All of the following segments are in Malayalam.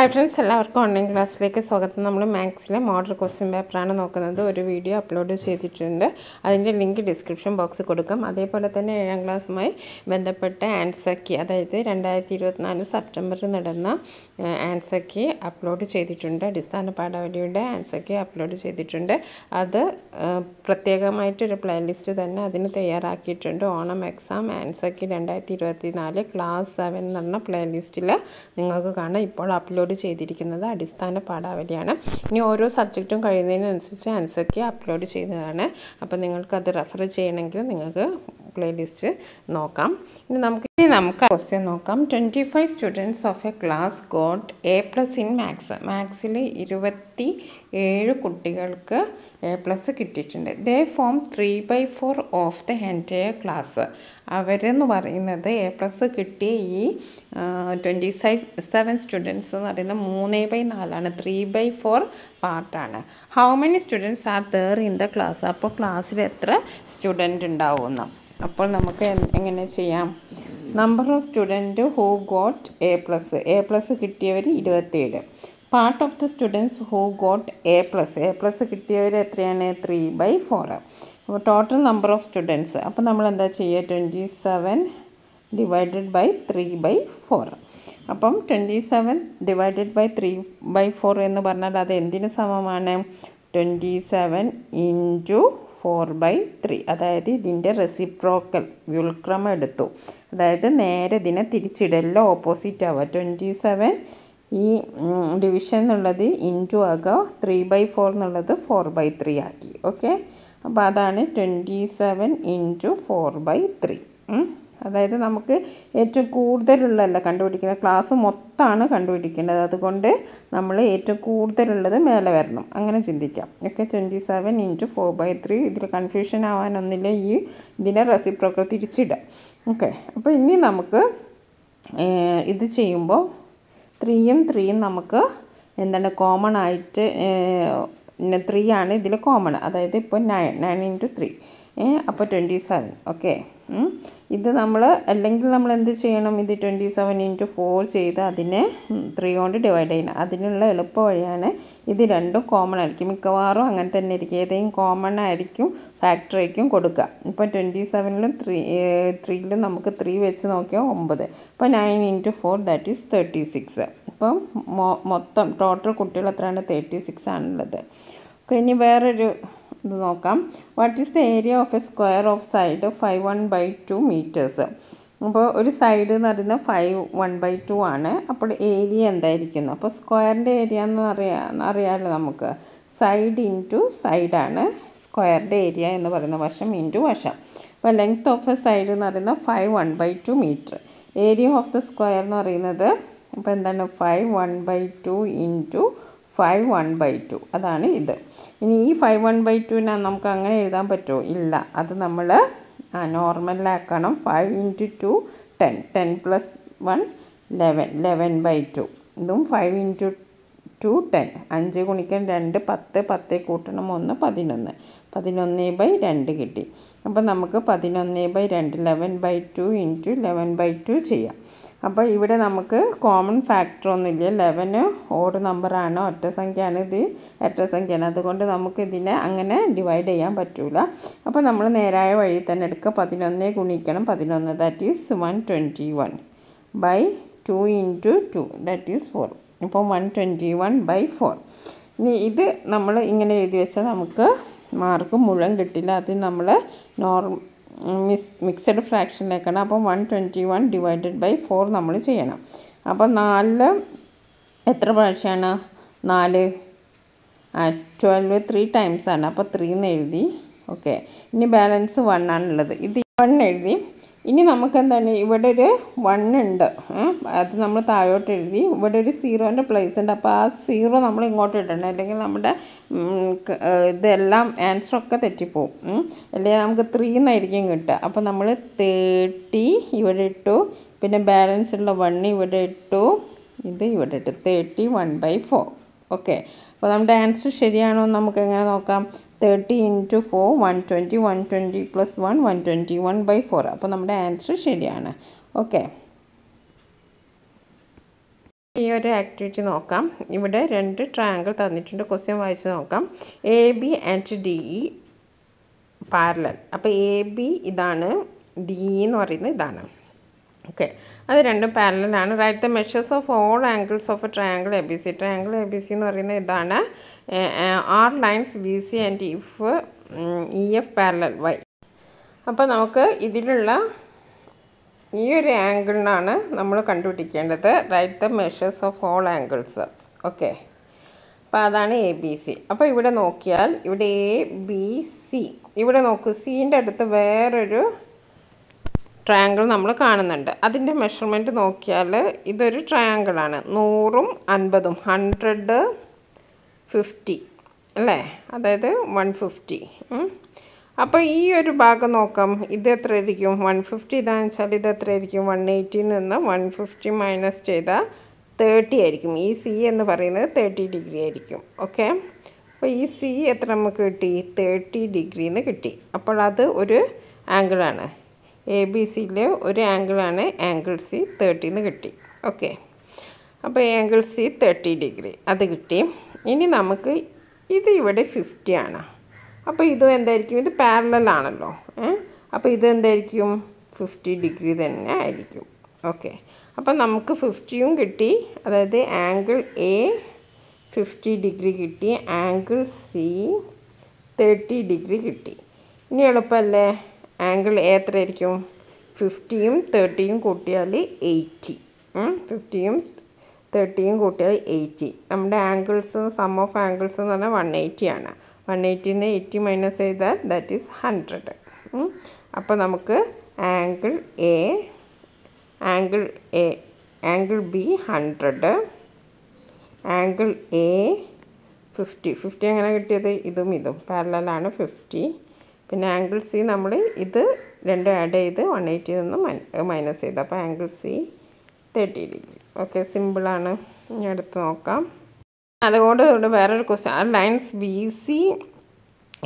ഹായ് ഫ്രണ്ട്സ് എല്ലാവർക്കും ഓൺലൈൻ ക്ലാസ്സിലേക്ക് സ്വാഗതം നമ്മൾ മാത്സിലെ മോഡൽ ക്വസ്റ്റ്യൻ പേപ്പറാണ് നോക്കുന്നത് ഒരു വീഡിയോ അപ്ലോഡ് ചെയ്തിട്ടുണ്ട് അതിൻ്റെ ലിങ്ക് ഡിസ്ക്രിപ്ഷൻ ബോക്സിൽ കൊടുക്കാം അതേപോലെ തന്നെ ഏഴാം ക്ലാസ്സുമായി ബന്ധപ്പെട്ട ആൻസക്കി അതായത് രണ്ടായിരത്തി ഇരുപത്തിനാല് സെപ്റ്റംബറിൽ നടന്ന ആൻസക്കി അപ്ലോഡ് ചെയ്തിട്ടുണ്ട് അടിസ്ഥാന പാഠാവലിയുടെ ആൻസക്കി അപ്ലോഡ് ചെയ്തിട്ടുണ്ട് അത് പ്രത്യേകമായിട്ടൊരു പ്ലേലിസ്റ്റ് തന്നെ അതിന് തയ്യാറാക്കിയിട്ടുണ്ട് ഓണം എക്സാം ആൻസക്കി രണ്ടായിരത്തി ഇരുപത്തി നാല് ക്ലാസ് സെവൻ എന്ന് പറഞ്ഞ പ്ലേലിസ്റ്റിൽ നിങ്ങൾക്ക് കാണാം ഇപ്പോൾ അപ്ലോഡ് അപ്ലോഡ് ചെയ്തിരിക്കുന്നത് അടിസ്ഥാന പാഠാവലിയാണ് ഇനി ഓരോ സബ്ജക്റ്റും കഴിയുന്നതിനനുസരിച്ച് ആൻസർ കി അപ്ലോഡ് ചെയ്യുന്നതാണ് അപ്പോൾ നിങ്ങൾക്കത് റെഫർ ചെയ്യണമെങ്കിൽ നിങ്ങൾക്ക് പ്ലേലിസ്റ്റ് നോക്കാം ഇനി നമുക്ക് നമുക്ക് ക്വസ്റ്റ്യൻ നോക്കാം twenty five students of a class got A plus in maths മാത്സിൽ ഇരുപത്തി ഏഴ് കുട്ടികൾക്ക് എ പ്ലസ് കിട്ടിയിട്ടുണ്ട് they form three by four of the entire class അവരെന്ന് പറയുന്നത് എ പ്ലസ് കിട്ടിയ ഈ ട്വൻറ്റി സൈവ് സെവൻ സ്റ്റുഡൻസ് എന്ന് പറയുന്നത് മൂന്ന് ബൈ നാലാണ് ത്രീ ബൈ ഫോർ പാർട്ടാണ് how many students are there in the class അപ്പോൾ ക്ലാസ്സിൽ എത്ര സ്റ്റുഡൻറ്റ് ഉണ്ടാവുമെന്ന് അപ്പോൾ നമുക്ക് എങ്ങനെ ചെയ്യാം number of student who got A plus A plus കിട്ടിയവർ ഇരുപത്തിയേഴ് part of the students who got A plus A plus കിട്ടിയവർ എത്രയാണ് ത്രീ ബൈ ഫോർ അപ്പോൾ ടോട്ടൽ നമ്പർ ഓഫ് സ്റ്റുഡൻസ് അപ്പോൾ നമ്മൾ എന്താ ചെയ്യുക twenty seven divided by three by four അപ്പം twenty seven divided by three by four എന്ന് പറഞ്ഞാൽ അത് എന്തിന് സമമാണ് twenty seven into four by three അതായത് ഇതിൻ്റെ റെസിപ്രോക്കൽ വ്യുൽക്രമം എടുത്തു അതായത് നേരെ ഇതിനെ തിരിച്ചിടലോ ഓപ്പോസിറ്റ് ആവുക ട്വൻറ്റി സെവൻ ഈ ഡിവിഷൻ എന്നുള്ളത് ഇൻറ്റു ആകുക ത്രീ ബൈ ഫോർ എന്നുള്ളത് ഫോർ ബൈ ത്രീ ആക്കി ഓക്കെ അപ്പോൾ അതാണ് twenty seven into four by three അതായത് നമുക്ക് ഏറ്റവും കൂടുതലുള്ളതല്ല കണ്ടുപിടിക്കുന്നത് ക്ലാസ് മൊത്തമാണ് കണ്ടുപിടിക്കേണ്ടത് അതുകൊണ്ട് നമ്മൾ ഏറ്റവും കൂടുതലുള്ളത് മേലെ വരണം അങ്ങനെ ചിന്തിക്കാം okay twenty seven into four by three ഇതിൽ കൺഫ്യൂഷൻ ആവാനൊന്നില്ല ഈ ഇതിനെ റെസിപ്രോക്കൽ തിരിച്ചിടാം ഓക്കെ അപ്പോൾ ഇനി നമുക്ക് ഇത് ചെയ്യുമ്പോൾ ത്രീയും ത്രീയും നമുക്ക് എന്താണ് കോമൺ ആയിട്ട് ത്രീ ആണ് ഇതിൽ കോമൺ അതായത് ഇപ്പോൾ നയൻ നയൻ ഇൻറ്റു ത്രീ അപ്പോൾ ട്വൻറ്റി സെവൻ ഓക്കെ ഇത് നമ്മൾ അല്ലെങ്കിൽ നമ്മൾ എന്ത് ചെയ്യണം ഇത് ട്വൻറ്റി സെവൻ ഇൻറ്റു ഫോർ ചെയ്ത് അതിനെ ത്രീ കൊണ്ട് ഡിവൈഡ് ചെയ്യണം അതിനുള്ള എളുപ്പ വഴിയാണ് ഇത് രണ്ടും കോമൺ ആയിരിക്കും മിക്കവാറും അങ്ങനെ തന്നെ ഇരിക്കും ഏതെങ്കിലും കോമൺ ആയിരിക്കും ഫാക്ടറിക്കും കൊടുക്കുക ഇപ്പോൾ ട്വൻറ്റി സെവനിലും ത്രീ ത്രീയിലും നമുക്ക് ത്രീ വെച്ച് നോക്കിയാൽ ഒമ്പത് അപ്പോൾ nine into four that is thirty six ഇപ്പം മൊത്തം ടോട്ടൽ കുട്ടികൾ എത്രയാണ് തേർട്ടി സിക്സ് ആണുള്ളത് ഓക്കെ ഇനി വേറൊരു ഇത് നോക്കാം what is the area of a square of side five one by two meters അപ്പോൾ ഒരു സൈഡ് എന്ന് പറയുന്നത് ഫൈവ് വൺ ബൈ ടു ആണ് അപ്പോൾ ഏരിയ എന്തായിരിക്കുന്നു അപ്പോൾ സ്ക്വയറിൻ്റെ ഏരിയ എന്ന് അറിയാ അറിയാമല്ലോ നമുക്ക് സൈഡ് ഇൻറ്റു സൈഡാണ് സ്ക്വയറിൻ്റെ ഏരിയ എന്ന് പറയുന്ന വശം ഇൻറ്റു വശം അപ്പോൾ ലെങ്ത് ഓഫ് എ സൈഡ് എന്ന് പറയുന്നത് five one by two meter area of the square എന്ന് പറയുന്നത് അപ്പോൾ എന്താണ് five one by two into five one by two അതാണ് ഇത് ഇനി ഈ ഫൈവ് വൺ ബൈ ടുവിനെ നമുക്ക് അങ്ങനെ എഴുതാൻ പറ്റുമോ ഇല്ല അത് നമ്മൾ നോർമലിലാക്കണം five into two ten ten plus one eleven eleven by two ഇതും ഫൈവ് ഇൻറ്റു ടു ടെൻ അഞ്ച് ഗുണിക്കാൻ രണ്ട് പത്ത് പത്ത് കൂട്ടണം ഒന്ന് പതിനൊന്ന് പതിനൊന്ന് ബൈ രണ്ട് കിട്ടി അപ്പോൾ നമുക്ക് പതിനൊന്ന് ബൈ രണ്ട് eleven by two into eleven by two ചെയ്യാം അപ്പോൾ ഇവിടെ നമുക്ക് കോമൺ ഫാക്ടറൊന്നുമില്ല ഒന്നുമില്ല ലെവന് ഓട് നമ്പറാണ് ഒറ്റ സംഖ്യയാണ് ഇത് എട്ട സംഖ്യയാണ് അതുകൊണ്ട് നമുക്ക് ഇതിനെ അങ്ങനെ ഡിവൈഡ് ചെയ്യാൻ പറ്റൂല അപ്പോൾ നമ്മൾ നേരായ വഴി തന്നെ എടുക്കുക പതിനൊന്ന് ഗുണിക്കണം പതിനൊന്ന് that is one twenty one by two into two that is four ഇപ്പം one twenty one by four ഇനി ഇത് നമ്മൾ ഇങ്ങനെ എഴുതി വെച്ചാൽ നമുക്ക് മാർക്ക് മുഴുവൻ കിട്ടില്ല അത് നമ്മൾ നോർമ മിസ് മിക്സഡ് ഫ്രാക്ഷനിലേക്കാണ് അപ്പം one twenty one divided by four നമ്മൾ ചെയ്യണം അപ്പം നാലിൽ എത്ര പ്രാവശ്യമാണ് നാല് ട്വൽവ് ത്രീ ടൈംസ് ആണ് അപ്പോൾ ത്രീ എന്ന് എഴുതി ഓക്കെ ഇനി ബാലൻസ് വൺ ആണുള്ളത് ഇത് വൺ എഴുതി ഇനി നമുക്കെന്താണ് ഇവിടെ ഒരു വൺ ഉണ്ട് അത് നമ്മൾ താഴോട്ട് എഴുതി ഇവിടെ ഒരു സീറോൻ്റെ പ്ലേസ് ഉണ്ട് അപ്പോൾ ആ സീറോ നമ്മൾ ഇങ്ങോട്ട് ഇടണം അല്ലെങ്കിൽ നമ്മുടെ ഇതെല്ലാം ആൻസറൊക്കെ തെറ്റിപ്പോവും അല്ലെങ്കിൽ നമുക്ക് ത്രീ എന്നായിരിക്കും കിട്ടുക അപ്പോൾ നമ്മൾ തേർട്ടി ഇവിടെ ഇട്ടു പിന്നെ ബാലൻസ് ഉള്ള വൺ ഇവിടെ ഇട്ടു ഇത് ഇവിടെ ഇട്ടു thirty one by four okay അപ്പോൾ നമ്മുടെ ആൻസർ ശരിയാണോ എന്ന് നമുക്ക് എങ്ങനെ നോക്കാം thirty into four one twenty one twenty plus one one twenty one by four അപ്പോൾ നമ്മുടെ ആൻസർ ശരിയാണ് ഓക്കെ ഈ ഒരു ആക്ടിവിറ്റി നോക്കാം ഇവിടെ രണ്ട് ട്രാങ്കിൾ തന്നിട്ടുണ്ട് ക്വസ്റ്റ്യൻ വായിച്ച് നോക്കാം A B and D E parallel അപ്പോൾ എ ബി ഇതാണ് ഡി എന്ന് പറയുന്നത് ഇതാണ് ഓക്കെ അത് രണ്ടും പാരലാണ് right the measures of all angles of a triangle A B C triangle A B C എന്ന് പറയുന്നത് ഇതാണ് are lines B C and if E F parallel വൈ അപ്പോൾ നമുക്ക് ഇതിലുള്ള ഈ ഒരു ആംഗിളിനാണ് നമ്മൾ കണ്ടുപിടിക്കേണ്ടത് right the measures of all angles okay അപ്പോൾ അതാണ് എ ബി സി അപ്പോൾ ഇവിടെ നോക്കിയാൽ ഇവിടെ എ ബി സി ഇവിടെ നോക്കൂ സീൻ്റെ അടുത്ത് വേറൊരു ട്രയാങ്കിൾ നമ്മൾ കാണുന്നുണ്ട് അതിൻ്റെ മെഷർമെൻറ്റ് നോക്കിയാൽ ഇതൊരു ട്രയാങ്കിളാണ് നൂറും അൻപതും ഹൺഡ്രഡ് ഫിഫ്റ്റി അല്ലേ അതായത് വൺ ഫിഫ്റ്റി അപ്പോൾ ഈ ഒരു ഭാഗം നോക്കാം ഇത് എത്ര ആയിരിക്കും വൺ ഫിഫ്റ്റി ഇതാണെന്ന് വെച്ചാൽ ഇത് എത്ര ആയിരിക്കും വൺ എയ്റ്റിയിൽ നിന്ന് വൺ ഫിഫ്റ്റി മൈനസ് ചെയ്താൽ തേർട്ടി ആയിരിക്കും ഈ സി എന്ന് പറയുന്നത് തേർട്ടി ഡിഗ്രി ആയിരിക്കും ഓക്കെ അപ്പോൾ ഈ സി എത്ര നമുക്ക് കിട്ടി തേർട്ടി എന്ന് കിട്ടി അപ്പോൾ അത് ഒരു ആംഗിളാണ് എ ബി സിയിലെ ഒരു ആംഗിളാണ് ആംഗിൾ സി എന്ന് കിട്ടി ഓക്കെ അപ്പോൾ ആംഗിൾ സി തേർട്ടി ഡിഗ്രി അത് കിട്ടി ഇനി നമുക്ക് ഇത് ഇവിടെ ഫിഫ്റ്റി ആണ് അപ്പോൾ ഇത് എന്തായിരിക്കും ഇത് പാരലാണല്ലോ അപ്പോൾ ഇത് എന്തായിരിക്കും ഫിഫ്റ്റി ഡിഗ്രി തന്നെ ആയിരിക്കും ഓക്കെ അപ്പം നമുക്ക് ഫിഫ്റ്റിയും കിട്ടി അതായത് ആംഗിൾ എ ഫിഫ്റ്റി ഡിഗ്രി കിട്ടി ആംഗിൾ സി തേർട്ടി ഡിഗ്രി കിട്ടി ഇനി എളുപ്പമല്ലേ ആംഗിൾ എ എത്രയായിരിക്കും ഫിഫ്റ്റിയും തേർട്ടിയും കൂട്ടിയാൽ എയ്റ്റി ഫിഫ്റ്റിയും തേർട്ടിയും കൂട്ടിയാൽ എയ്റ്റി നമ്മുടെ ആംഗിൾസ് സം ഓഫ് ആംഗിൾസ് എന്ന് പറഞ്ഞാൽ വൺ എയ്റ്റി ആണ് വൺ എയ്റ്റിയിൽ നിന്ന് എയ്റ്റി മൈനസ് ചെയ്താൽ ദാറ്റ് ഈസ് ഹൺഡ്രഡ് അപ്പോൾ നമുക്ക് angle A angle A angle B hundred angle A fifty fifty എങ്ങനെ കിട്ടിയത് ഇതും ഇതും പാരലാണ് ഫിഫ്റ്റി പിന്നെ ആംഗിൾ സി നമ്മൾ ഇത് രണ്ടും ആഡ് ചെയ്ത് വൺ എയ്റ്റിയിൽ നിന്ന് മൈനസ് ചെയ്തു അപ്പോൾ angle C thirty degree okay സിമ്പിളാണ് ഇനി എടുത്ത് നോക്കാം അതുകൊണ്ട് ഇവിടെ വേറൊരു question lines B C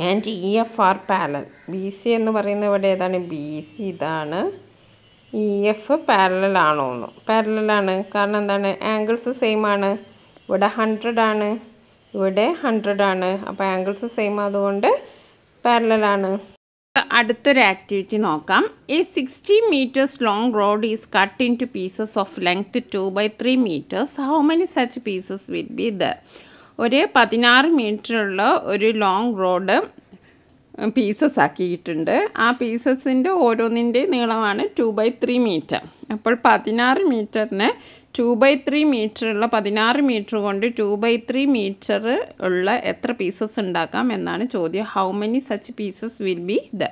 and E F are parallel B C എന്ന് പറയുന്നത് ഇവിടെ ഏതാണ് ബി സി ഇതാണ് ഇ എഫ് പാരലൽ എന്ന് പാരലലാണ് കാരണം എന്താണ് ആംഗിൾസ് സെയിം ആണ് ഇവിടെ ഹൺഡ്രഡ് ആണ് ഇവിടെ ഹൺഡ്രഡ് ആണ് അപ്പോൾ ആംഗിൾസ് സെയിം അതുകൊണ്ട് പാരലാണ് അടുത്തൊരു ആക്ടിവിറ്റി നോക്കാം a sixty meters long rod is cut into pieces of length two by three meters how many such pieces will be the ഒരു പതിനാറ് ഉള്ള ഒരു ലോങ് റോഡ് പീസസ് ആക്കിയിട്ടുണ്ട് ആ പീസസിൻ്റെ ഓരോന്നിൻ്റെ നീളമാണ് ടു ബൈ ത്രീ മീറ്റർ അപ്പോൾ പതിനാറ് മീറ്ററിന് ടു ബൈ ത്രീ ഉള്ള പതിനാറ് മീറ്റർ കൊണ്ട് ടു ബൈ ത്രീ മീറ്റർ ഉള്ള എത്ര പീസസ് ഉണ്ടാക്കാം എന്നാണ് ചോദ്യം how many such pieces will be the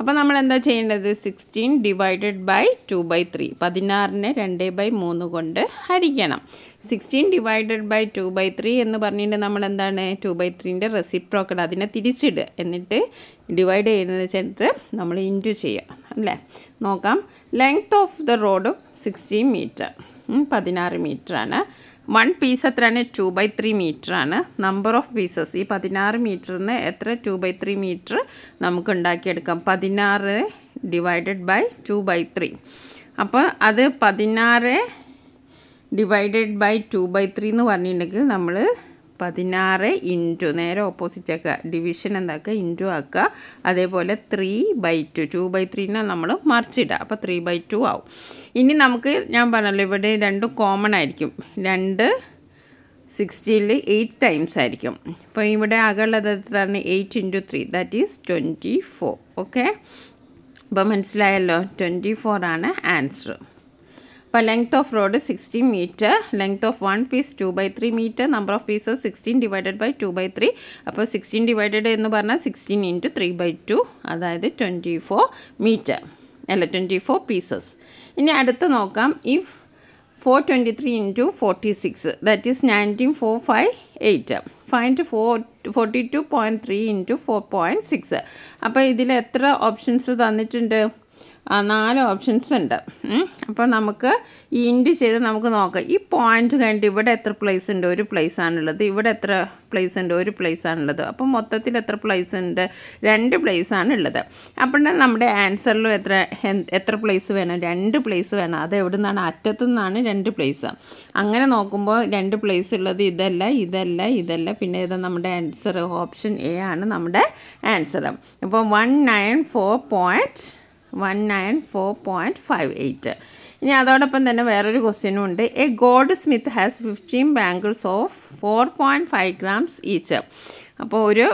അപ്പോൾ നമ്മൾ എന്താ ചെയ്യേണ്ടത് sixteen divided by two by three പതിനാറിന് രണ്ട് ബൈ മൂന്ന് കൊണ്ട് ഹരിക്കണം sixteen divided by two by three എന്ന് പറഞ്ഞിട്ട് നമ്മൾ എന്താണ് ടു ബൈ ത്രീൻ്റെ റെസിപ്രോക്കൽ അതിനെ തിരിച്ചിടുക എന്നിട്ട് ഡിവൈഡ് ചെയ്യുന്നത് ചേർത്ത് നമ്മൾ ഇൻറ്റു ചെയ്യുക അല്ലേ നോക്കാം length of the road sixteen meter പതിനാറ് ആണ് വൺ പീസ് എത്രയാണ് ടു ബൈ ത്രീ ആണ് നമ്പർ ഓഫ് പീസസ് ഈ പതിനാറ് നിന്ന് എത്ര ടു ബൈ ത്രീ മീറ്റർ നമുക്ക് ഉണ്ടാക്കിയെടുക്കാം പതിനാറ് divided by two by three അപ്പോൾ അത് പതിനാറ് divided by two by three എന്ന് പറഞ്ഞിട്ടുണ്ടെങ്കിൽ നമ്മൾ പതിനാറ് ഇൻറ്റു നേരെ ഓപ്പോസിറ്റ് ആക്കുക ഡിവിഷൻ എന്താക്കുക ഇൻറ്റു ആക്കുക അതേപോലെ three by two two by ത്രീനെ നമ്മൾ മറിച്ചിടുക അപ്പോൾ ത്രീ ബൈ ടു ആവും ഇനി നമുക്ക് ഞാൻ പറഞ്ഞല്ലോ ഇവിടെ രണ്ടും കോമൺ ആയിരിക്കും രണ്ട് സിക്സ്റ്റിയിൽ എയ്റ്റ് ടൈംസ് ആയിരിക്കും അപ്പോൾ ഇവിടെ അകലുള്ളത് എത്രയാണ് eight into three that is twenty four okay അപ്പോൾ മനസ്സിലായല്ലോ ട്വൻറ്റി ഫോർ ആണ് ആൻസർ അപ്പോൾ length of road sixteen meter length of one piece two by three meter number of pieces sixteen divided by two by three അപ്പോൾ സിക്സ്റ്റീൻ ഡിവൈഡഡ് എന്ന് പറഞ്ഞാൽ sixteen into three by two അതായത് ട്വൻറ്റി ഫോർ മീറ്റർ അല്ല ട്വൻറ്റി ഫോർ പീസസ് ഇനി അടുത്ത് നോക്കാം if four twenty three into forty six that is nineteen four five eight five into four forty two point three into four point six അപ്പോൾ ഇതിൽ എത്ര ഓപ്ഷൻസ് തന്നിട്ടുണ്ട് നാല് ഓപ്ഷൻസ് ഉണ്ട് അപ്പോൾ നമുക്ക് ഇൻഡ് ചെയ്ത് നമുക്ക് നോക്കാം ഈ പോയിന്റ് കഴിഞ്ഞിട്ട് ഇവിടെ എത്ര പ്ലേസ് ഉണ്ട് ഒരു പ്ലേസ് ആണുള്ളത് ഇവിടെ എത്ര പ്ലേസ് ഉണ്ട് ഒരു പ്ലേസ് ആണുള്ളത് അപ്പോൾ മൊത്തത്തിൽ എത്ര പ്ലേസ് ഉണ്ട് രണ്ട് പ്ലേസ് ആണുള്ളത് അപ്പോൾ നമ്മുടെ ആൻസറിലും എത്ര എത്ര പ്ലേസ് വേണം രണ്ട് പ്ലേസ് വേണം അത് എവിടെ നിന്നാണ് അറ്റത്തു നിന്നാണ് രണ്ട് പ്ലേസ് അങ്ങനെ നോക്കുമ്പോൾ രണ്ട് പ്ലേസ് ഉള്ളത് ഇതല്ല ഇതല്ല ഇതല്ല പിന്നെ ഇത് നമ്മുടെ ആൻസർ ഓപ്ഷൻ എ ആണ് നമ്മുടെ ആൻസർ അപ്പോൾ one nine four point one nine four point five eight ഇനി അതോടൊപ്പം തന്നെ വേറൊരു ക്വസ്റ്റ്യനും ഉണ്ട് a goldsmith has fifteen bangles of four point five grams each അപ്പോൾ ഒരു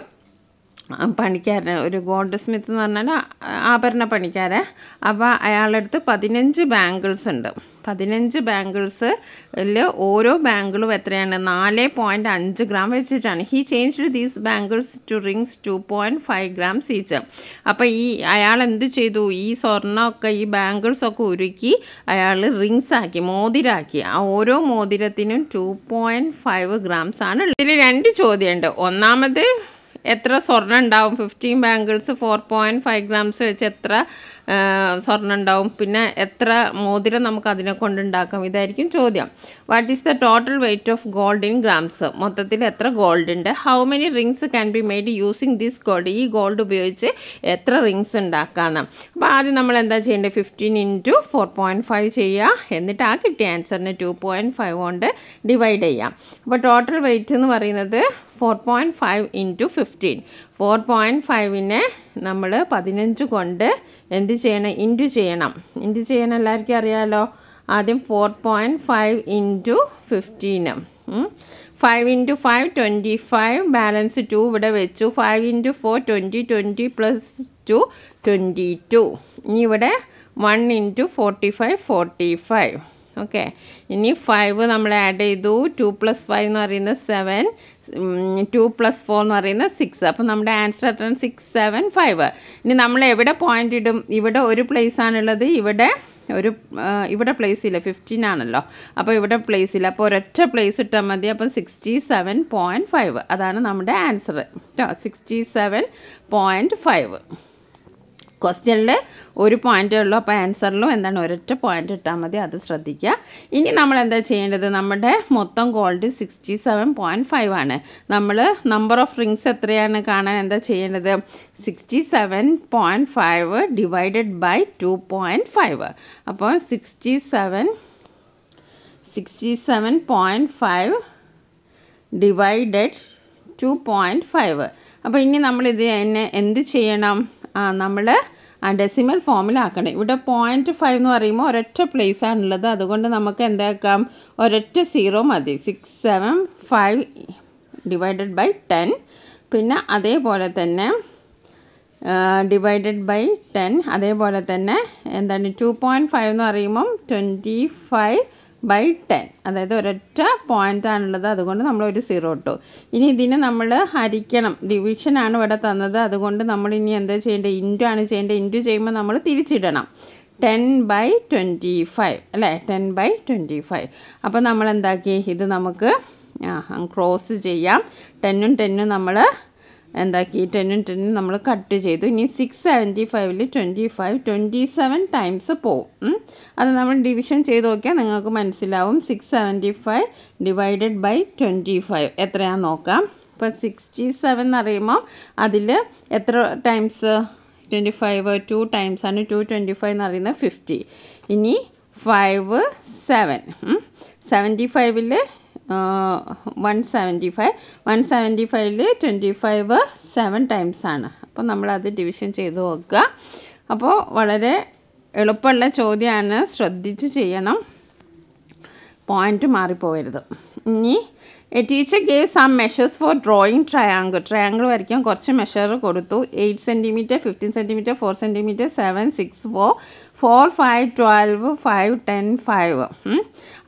പണിക്കാരന് ഒരു ഗോൾഡ് സ്മിത്ത് എന്ന് പറഞ്ഞാൽ ആഭരണ പണിക്കാരെ അപ്പോൾ അയാളെടുത്ത് പതിനഞ്ച് ബാങ്കിൾസ് ഉണ്ട് പതിനഞ്ച് ബാങ്കിൾസിൽ ഓരോ ബാങ്കിളും എത്രയാണ് നാല് പോയിൻറ്റ് അഞ്ച് ഗ്രാം വെച്ചിട്ടാണ് he changed these bangles to rings two point five gram each അപ്പോൾ ഈ അയാൾ എന്ത് ചെയ്തു ഈ സ്വർണ്ണമൊക്കെ ഈ ബാങ്കിൾസൊക്കെ ഉരുക്കി അയാൾ റിങ്സ് ആക്കി മോതിരാക്കി ആ ഓരോ മോതിരത്തിനും ടു പോയിൻറ്റ് ഫൈവ് ഗ്രാംസ് ആണ് ഇതിൽ രണ്ട് ചോദ്യമുണ്ട് ഒന്നാമത് എത്ര സ്വർണ്ണം ഉണ്ടാവും fifteen bangles four point five grams വെച്ച് എത്ര സ്വർണ്ണം ഉണ്ടാവും പിന്നെ എത്ര മോതിരം നമുക്ക് അതിനെ കൊണ്ട് ഉണ്ടാക്കാം ഇതായിരിക്കും ചോദ്യം what is the total weight of gold in grams മൊത്തത്തിൽ എത്ര ഗോൾഡ് ഉണ്ട് how many rings can be made using this gold ഈ ഗോൾഡ് ഉപയോഗിച്ച് എത്ര റിങ്സ് ഉണ്ടാക്കാമെന്ന് അപ്പോൾ ആദ്യം നമ്മൾ എന്താ ചെയ്യേണ്ടത് fifteen into four point five ചെയ്യുക എന്നിട്ട് ആ കിട്ടിയ ആൻസറിന് ടു പോയിൻറ്റ് ഫൈവ് കൊണ്ട് ഡിവൈഡ് ചെയ്യാം അപ്പോൾ ടോട്ടൽ വെയ്റ്റ് എന്ന് പറയുന്നത് four point five into fifteen four point ഫൈവിനെ നമ്മൾ പതിനഞ്ച് കൊണ്ട് എന്ത് ചെയ്യണം ഇൻറ്റു ചെയ്യണം ഇൻറ്റു ചെയ്യണം എല്ലാവർക്കും അറിയാമല്ലോ ആദ്യം four point five into fifteen five into five twenty five balance two ഇവിടെ വെച്ചു five into four twenty twenty plus two twenty two ഇനി ഇവിടെ one into forty five forty five okay ഇനി ഫൈവ് നമ്മൾ ആഡ് ചെയ്തു ടു പ്ലസ് ഫൈവ് എന്ന് പറയുന്നത് സെവൻ ടു പ്ലസ് ഫോർ എന്ന് പറയുന്നത് സിക്സ് അപ്പം നമ്മുടെ ആൻസർ എത്രയാണ് സിക്സ് സെവൻ ഫൈവ് ഇനി നമ്മൾ എവിടെ പോയിൻ്റ് ഇടും ഇവിടെ ഒരു പ്ലേസ് ആണുള്ളത് ഇവിടെ ഒരു ഇവിടെ പ്ലേസ് ഇല്ല ഫിഫ്റ്റീൻ ആണല്ലോ അപ്പോൾ ഇവിടെ പ്ലേസ് ഇല്ല അപ്പോൾ ഒരൊറ്റ പ്ലേസ് ഇട്ടാൽ മതി അപ്പം സിക്സ്റ്റി സെവൻ പോയിൻറ്റ് ഫൈവ് അതാണ് നമ്മുടെ ആൻസർ കേട്ടോ സിക്സ്റ്റി സെവൻ പോയിൻറ്റ് ഫൈവ് ക്വസ്റ്റ്യനിൽ ഒരു പോയിൻ്റേ ഉള്ളൂ അപ്പോൾ ആൻസറിലും എന്താണ് ഒരൊറ്റ പോയിൻ്റ് ഇട്ടാൽ മതി അത് ശ്രദ്ധിക്കുക ഇനി നമ്മൾ എന്താ ചെയ്യേണ്ടത് നമ്മുടെ മൊത്തം gold sixty seven point five ആണ് നമ്മൾ നമ്പർ ഓഫ് റിങ്സ് എത്രയാണ് കാണാൻ എന്താ ചെയ്യേണ്ടത് sixty seven point five divided by two point five അപ്പോൾ sixty seven sixty seven point five divided two point five അപ്പോൾ ഇനി നമ്മൾ ഇത് എന്നെ എന്ത് ചെയ്യണം ആ നമ്മൾ ഡെസിമൽ ഫോമിലാക്കണം ഇവിടെ പോയിൻറ്റ് ഫൈവ് എന്ന് പറയുമ്പോൾ ഒരൊറ്റ പ്ലേസ് ആണുള്ളത് അതുകൊണ്ട് നമുക്ക് എന്താക്കാം ഒരൊറ്റ സീറോ മതി six seven five divided by ten പിന്നെ അതേപോലെ തന്നെ ഡിവൈഡഡ് ബൈ ടെൻ അതേപോലെ തന്നെ എന്താണ് ടു പോയിൻറ്റ് ഫൈവ് എന്ന് പറയുമ്പം ട്വൻറ്റി ഫൈവ് ബൈ ടെൻ അതായത് ഒരൊറ്റ പോയിൻ്റാണുള്ളത് അതുകൊണ്ട് നമ്മൾ ഒരു സീറോ ഇട്ടു ഇനി ഇതിനെ നമ്മൾ ഹരിക്കണം ഡിവിഷനാണ് ഇവിടെ തന്നത് അതുകൊണ്ട് നമ്മൾ ഇനി എന്താ ചെയ്യേണ്ടത് ഇൻറ്റു ആണ് ചെയ്യേണ്ടത് ഇൻറ്റു ചെയ്യുമ്പോൾ നമ്മൾ തിരിച്ചിടണം ടെൻ ബൈ ട്വൻറ്റി ഫൈവ് അല്ലേ ടെൻ ബൈ ട്വൻറ്റി ഫൈവ് അപ്പോൾ നമ്മൾ എന്താക്കി ഇത് നമുക്ക് ക്രോസ് ചെയ്യാം ടെന്നും ടെന്നും നമ്മൾ എന്താക്കി ടെന്നും ടെന്നും നമ്മൾ കട്ട് ചെയ്തു ഇനി സിക്സ് സെവൻറ്റി ഫൈവിൽ twenty five twenty seven times പോവും അത് നമ്മൾ ഡിവിഷൻ ചെയ്ത് നോക്കിയാൽ നിങ്ങൾക്ക് മനസ്സിലാവും six seventy five divided by twenty five എത്രയാണെന്ന് നോക്കാം ഇപ്പം സിക്സ്റ്റി സെവൻ എന്ന് പറയുമ്പോൾ അതിൽ എത്ര times twenty five two times ആണ് ടു ട്വൻറ്റി ഫൈവ് എന്ന് പറയുന്നത് ഫിഫ്റ്റി ഇനി ഫൈവ് സെവൻ സെവൻറ്റി ഫൈവിൽ one seventy five one seventy ഫൈവില് ട്വൻറ്റി ഫൈവ് സെവൻ ടൈംസ് ആണ് അപ്പോൾ നമ്മളത് ഡിവിഷൻ ചെയ്ത് നോക്കുക അപ്പോൾ വളരെ എളുപ്പമുള്ള ചോദ്യമാണ് ശ്രദ്ധിച്ച് ചെയ്യണം പോയിൻറ്റ് മാറിപ്പോവരുത് ഇനി a teacher gave some measures for drawing triangle triangle വരയ്ക്കാൻ കുറച്ച് മെഷർ കൊടുത്തു eight centimetre fifteen centimetre four centimetre seven six four four five twelve five ten five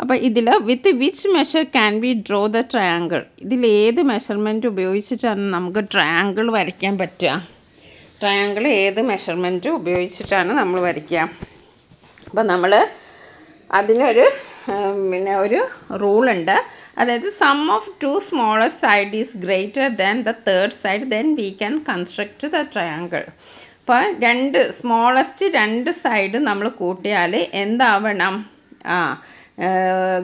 അപ്പോൾ ഇതിൽ with which measure can be drawn the triangle ഇതിൽ ഏത് മെഷർമെൻറ്റ് ഉപയോഗിച്ചിട്ടാണ് നമുക്ക് ട്രയാങ്കിൾ വരയ്ക്കാൻ പറ്റുക ട്രയാങ്കിൾ ഏത് മെഷർമെൻറ്റ് ഉപയോഗിച്ചിട്ടാണ് നമ്മൾ വരയ്ക്കുക അപ്പോൾ നമ്മൾ അതിനൊരു പിന്നെ ഒരു റൂളുണ്ട് അതായത് sum of two smaller side is greater than the third side then we can construct the triangle അപ്പോൾ രണ്ട് സ്മോളസ്റ്റ് രണ്ട് സൈഡ് നമ്മൾ കൂട്ടിയാൽ എന്താവണം ആ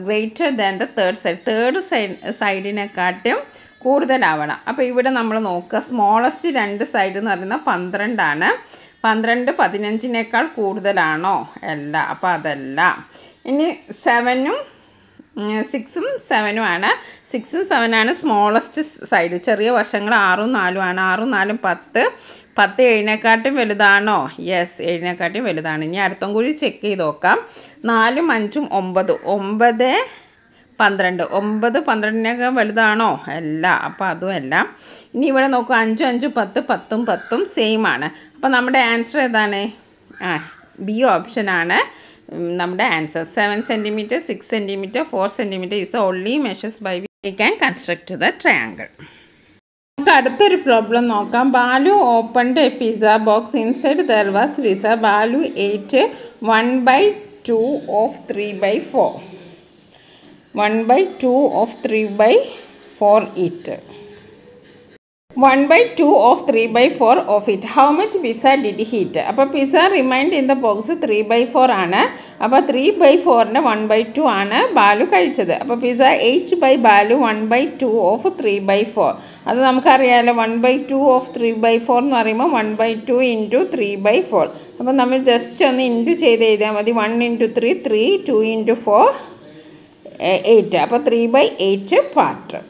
greater than the third side third side സൈഡിനെക്കാട്ടും കൂടുതലാവണം അപ്പോൾ ഇവിടെ നമ്മൾ നോക്കുക സ്മോളസ്റ്റ് രണ്ട് സൈഡ് എന്ന് പറയുന്നത് പന്ത്രണ്ടാണ് പന്ത്രണ്ട് പതിനഞ്ചിനേക്കാൾ കൂടുതലാണോ അല്ല അപ്പോൾ അതല്ല ഇനി സെവനും സിക്സും സെവനും ആണ് സിക്സും സെവനാണ് സ്മോളസ്റ്റ് സൈഡ് ചെറിയ വശങ്ങൾ ആറും നാലും ആണ് ആറും നാലും പത്ത് പത്ത് ഏഴിനെക്കാട്ടും വലുതാണോ യെസ് ഏഴിനെക്കാട്ടും വലുതാണ് ഇനി അടുത്തും കൂടി ചെക്ക് ചെയ്ത് നോക്കാം നാലും അഞ്ചും ഒമ്പത് ഒമ്പത് പന്ത്രണ്ട് ഒമ്പത് പന്ത്രണ്ടിനേക്കാൾ വലുതാണോ അല്ല അപ്പോൾ അതും അല്ല ഇനി ഇവിടെ നോക്കുക അഞ്ചും അഞ്ചും പത്ത് പത്തും പത്തും സെയിം ആണ് അപ്പോൾ നമ്മുടെ ആൻസർ ഏതാണ് ആ ബി ഓപ്ഷനാണ് നമ്മുടെ answer seven centimetre six centimetre four centimetre is only measures by we can construct the triangle നമുക്ക് അടുത്തൊരു പ്രോബ്ലം നോക്കാം Balu opened a pizza box inside there was pizza Balu ate one by two of three by four one by two of three by four it one by two of three by four of it how much pizza did he eat അപ്പോൾ pizza remained in the box three by four ആണ് അപ്പോൾ ത്രീ ബൈ ഫോറിൻ്റെ വൺ ബൈ ടു ആണ് ബാലു കഴിച്ചത് അപ്പോൾ pizza ate by Balu one by two of three by four അത് നമുക്കറിയാമല്ലോ one by two of three by four എന്ന് പറയുമ്പോൾ one by two into three by four അപ്പോൾ നമ്മൾ ജസ്റ്റ് ഒന്ന് ഇൻറ്റു ചെയ്ത് എഴുതിയാൽ മതി one into three three two into four eight അപ്പോൾ ത്രീ ബൈ എയ്റ്റ് പാർട്ട്